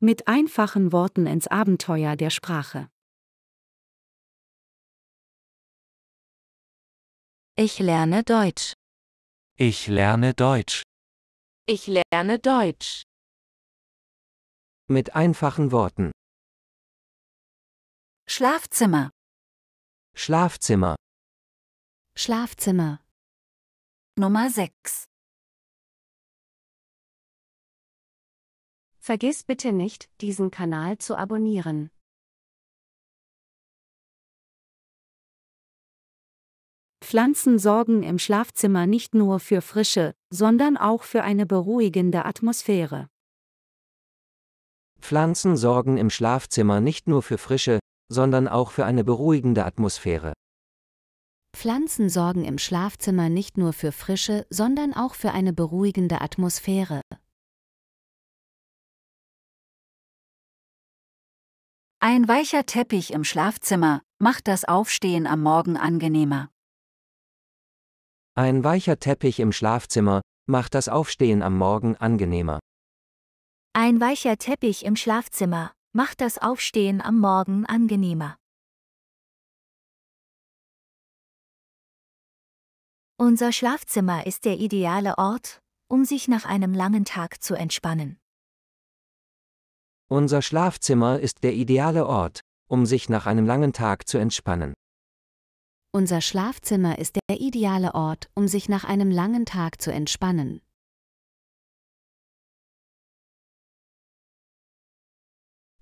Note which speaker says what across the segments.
Speaker 1: Mit einfachen Worten ins Abenteuer der Sprache. Ich lerne Deutsch. Ich lerne Deutsch. Ich lerne Deutsch. Mit einfachen Worten. Schlafzimmer. Schlafzimmer. Schlafzimmer. Nummer 6. Vergiss bitte nicht, diesen Kanal zu abonnieren. Pflanzen sorgen im Schlafzimmer
Speaker 2: nicht nur für Frische, sondern auch für eine beruhigende Atmosphäre.
Speaker 3: Pflanzen sorgen im Schlafzimmer nicht nur für Frische, sondern auch für eine beruhigende Atmosphäre.
Speaker 2: Pflanzen sorgen im Schlafzimmer nicht nur
Speaker 1: für Frische, sondern auch für eine beruhigende Atmosphäre. Ein weicher Teppich im Schlafzimmer macht das Aufstehen am Morgen angenehmer.
Speaker 3: Ein weicher Teppich im Schlafzimmer macht das Aufstehen am Morgen angenehmer.
Speaker 1: Ein weicher Teppich im Schlafzimmer macht das Aufstehen am Morgen angenehmer. Unser Schlafzimmer ist der ideale Ort, um sich nach einem langen Tag zu entspannen.
Speaker 3: Unser Schlafzimmer ist der ideale Ort, um sich nach einem langen Tag zu entspannen.
Speaker 2: Unser Schlafzimmer ist der ideale Ort, um sich
Speaker 1: nach einem langen Tag zu entspannen.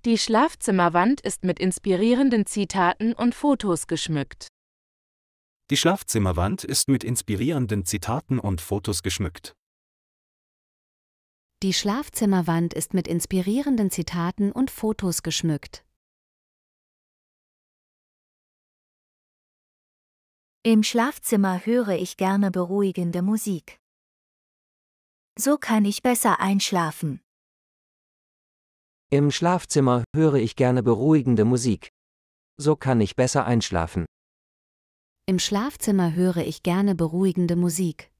Speaker 1: Die Schlafzimmerwand ist mit inspirierenden Zitaten
Speaker 2: und Fotos geschmückt.
Speaker 3: Die Schlafzimmerwand ist mit inspirierenden Zitaten und Fotos geschmückt.
Speaker 2: Die Schlafzimmerwand ist
Speaker 1: mit inspirierenden Zitaten und Fotos geschmückt. Im Schlafzimmer höre ich gerne beruhigende Musik. So kann ich besser einschlafen.
Speaker 3: Im Schlafzimmer höre ich gerne beruhigende Musik. So kann ich besser einschlafen.
Speaker 2: Im Schlafzimmer höre ich gerne beruhigende Musik.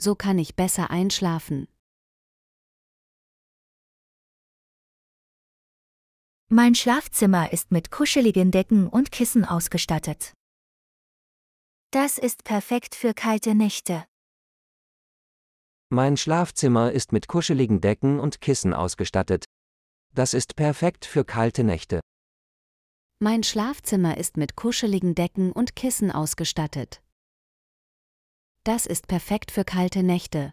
Speaker 1: So kann ich besser einschlafen. Mein Schlafzimmer ist mit kuscheligen Decken und Kissen ausgestattet. Das ist perfekt für kalte Nächte.
Speaker 3: Mein Schlafzimmer ist mit kuscheligen Decken und Kissen ausgestattet. Das ist perfekt für kalte Nächte.
Speaker 2: Mein Schlafzimmer ist mit kuscheligen Decken und Kissen ausgestattet.
Speaker 1: Das ist perfekt für kalte Nächte.